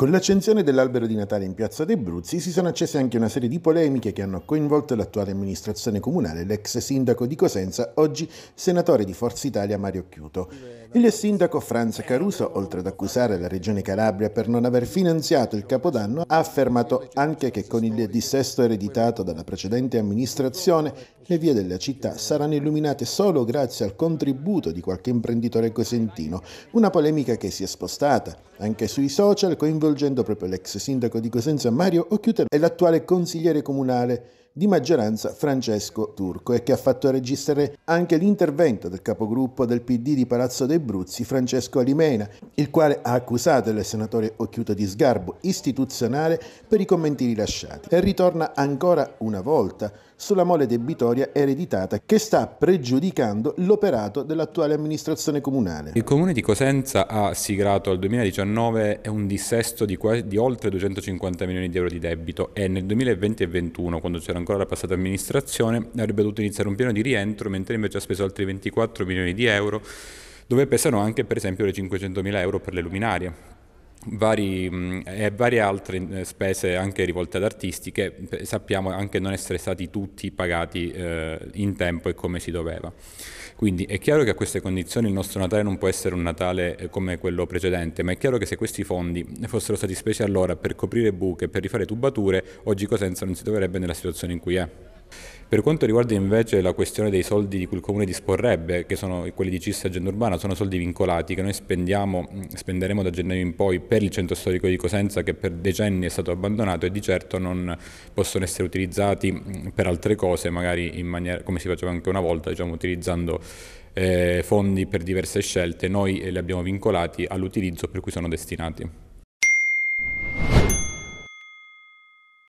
Con l'accensione dell'albero di Natale in piazza dei Bruzzi si sono accese anche una serie di polemiche che hanno coinvolto l'attuale amministrazione comunale, l'ex sindaco di Cosenza, oggi senatore di Forza Italia Mario Chiuto. Il sindaco Franz Caruso, oltre ad accusare la regione Calabria per non aver finanziato il capodanno, ha affermato anche che con il dissesto ereditato dalla precedente amministrazione le vie della città saranno illuminate solo grazie al contributo di qualche imprenditore cosentino, una polemica che si è spostata anche sui social coinvolgendo coinvolgendo proprio l'ex sindaco di Cosenza Mario Occhiuter e l'attuale consigliere comunale di maggioranza Francesco Turco e che ha fatto registrare anche l'intervento del capogruppo del PD di Palazzo dei Bruzzi, Francesco Alimena, il quale ha accusato il senatore Occhiuto di sgarbo istituzionale per i commenti rilasciati e ritorna ancora una volta sulla mole debitoria ereditata che sta pregiudicando l'operato dell'attuale amministrazione comunale. Il comune di Cosenza ha siglato al 2019 un dissesto di, quasi, di oltre 250 milioni di euro di debito e nel 2020 e 2021, quando c'era ancora ancora la passata amministrazione, avrebbe dovuto iniziare un piano di rientro, mentre invece ha speso altri 24 milioni di euro, dove pesano anche per esempio le 500 mila euro per le luminarie vari, mm, e varie altre eh, spese anche rivolte ad artisti che eh, sappiamo anche non essere stati tutti pagati eh, in tempo e come si doveva. Quindi è chiaro che a queste condizioni il nostro Natale non può essere un Natale come quello precedente, ma è chiaro che se questi fondi fossero stati spesi allora per coprire buche, per rifare tubature, oggi Cosenza non si troverebbe nella situazione in cui è. Per quanto riguarda invece la questione dei soldi di cui il Comune disporrebbe, che sono quelli di Cissa e Agenda Urbana, sono soldi vincolati che noi spendiamo, spenderemo da gennaio in poi per il centro storico di Cosenza che per decenni è stato abbandonato e di certo non possono essere utilizzati per altre cose, magari in maniera, come si faceva anche una volta, diciamo, utilizzando eh, fondi per diverse scelte, noi eh, li abbiamo vincolati all'utilizzo per cui sono destinati.